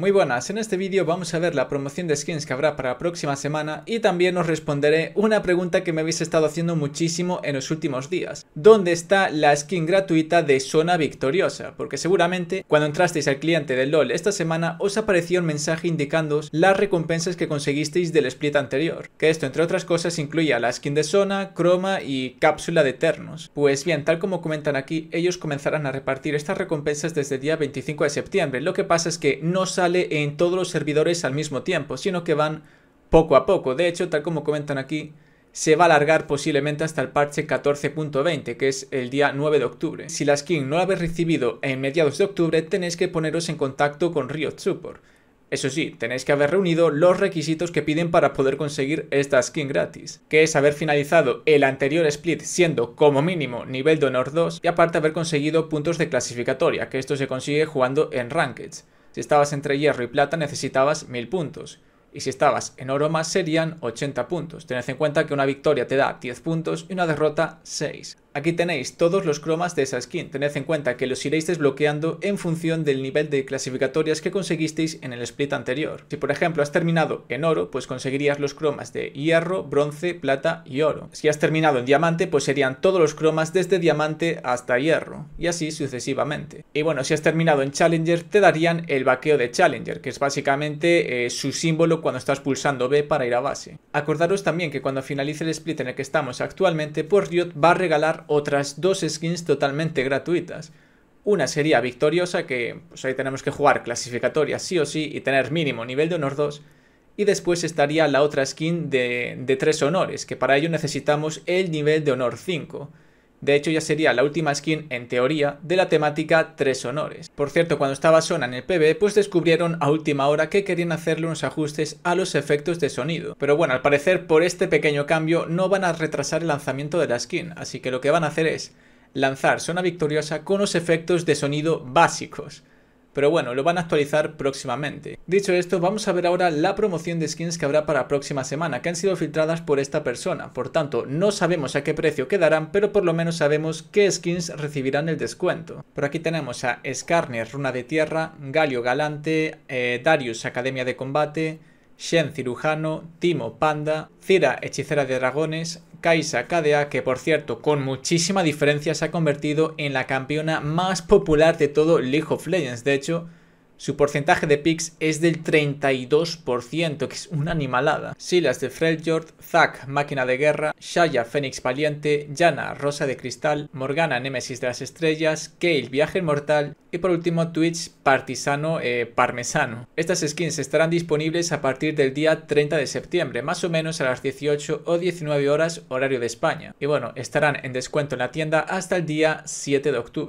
Muy buenas, en este vídeo vamos a ver la promoción de skins que habrá para la próxima semana y también os responderé una pregunta que me habéis estado haciendo muchísimo en los últimos días. ¿Dónde está la skin gratuita de Zona Victoriosa? Porque seguramente cuando entrasteis al cliente del LoL esta semana os apareció un mensaje indicándoos las recompensas que conseguisteis del split anterior, que esto entre otras cosas incluía la skin de Zona, Chroma y cápsula de Eternos. Pues bien, tal como comentan aquí, ellos comenzarán a repartir estas recompensas desde el día 25 de septiembre, lo que pasa es que no sale en todos los servidores al mismo tiempo, sino que van poco a poco. De hecho, tal como comentan aquí, se va a alargar posiblemente hasta el parche 14.20, que es el día 9 de octubre. Si la skin no la habéis recibido en mediados de octubre, tenéis que poneros en contacto con Riot Support. Eso sí, tenéis que haber reunido los requisitos que piden para poder conseguir esta skin gratis, que es haber finalizado el anterior split siendo como mínimo nivel de honor 2 y aparte haber conseguido puntos de clasificatoria, que esto se consigue jugando en rankeds. Si estabas entre hierro y plata necesitabas 1000 puntos. Y si estabas en oro más serían 80 puntos. Tened en cuenta que una victoria te da 10 puntos y una derrota 6. Aquí tenéis todos los cromas de esa skin, tened en cuenta que los iréis desbloqueando en función del nivel de clasificatorias que conseguisteis en el split anterior. Si por ejemplo has terminado en oro, pues conseguirías los cromas de hierro, bronce, plata y oro. Si has terminado en diamante, pues serían todos los cromas desde diamante hasta hierro, y así sucesivamente. Y bueno, si has terminado en challenger, te darían el vaqueo de challenger, que es básicamente eh, su símbolo cuando estás pulsando B para ir a base. Acordaros también que cuando finalice el split en el que estamos actualmente, pues Riot va a regalar otras dos skins totalmente gratuitas. Una sería victoriosa, que pues ahí tenemos que jugar clasificatoria sí o sí y tener mínimo nivel de honor 2. Y después estaría la otra skin de, de 3 honores, que para ello necesitamos el nivel de honor 5. De hecho, ya sería la última skin, en teoría, de la temática Tres Honores. Por cierto, cuando estaba Sona en el PB, pues descubrieron a última hora que querían hacerle unos ajustes a los efectos de sonido. Pero bueno, al parecer, por este pequeño cambio, no van a retrasar el lanzamiento de la skin, así que lo que van a hacer es lanzar Sona Victoriosa con los efectos de sonido básicos. Pero bueno, lo van a actualizar próximamente. Dicho esto, vamos a ver ahora la promoción de skins que habrá para próxima semana, que han sido filtradas por esta persona. Por tanto, no sabemos a qué precio quedarán, pero por lo menos sabemos qué skins recibirán el descuento. Por aquí tenemos a Skarner, Runa de Tierra, Galio Galante, eh, Darius, Academia de Combate, Shen Cirujano, Timo Panda, Cira Hechicera de Dragones, Kaisa KDA, que por cierto, con muchísima diferencia se ha convertido en la campeona más popular de todo League of Legends. De hecho, su porcentaje de picks es del 32%, que es una animalada. Silas de Freljord, Zack, Máquina de Guerra, Shaya, Fénix Valiente, Yana, Rosa de Cristal, Morgana, Némesis de las Estrellas, Kale, Viaje Mortal y por último Twitch, Partisano eh, Parmesano. Estas skins estarán disponibles a partir del día 30 de septiembre, más o menos a las 18 o 19 horas horario de España. Y bueno, estarán en descuento en la tienda hasta el día 7 de octubre.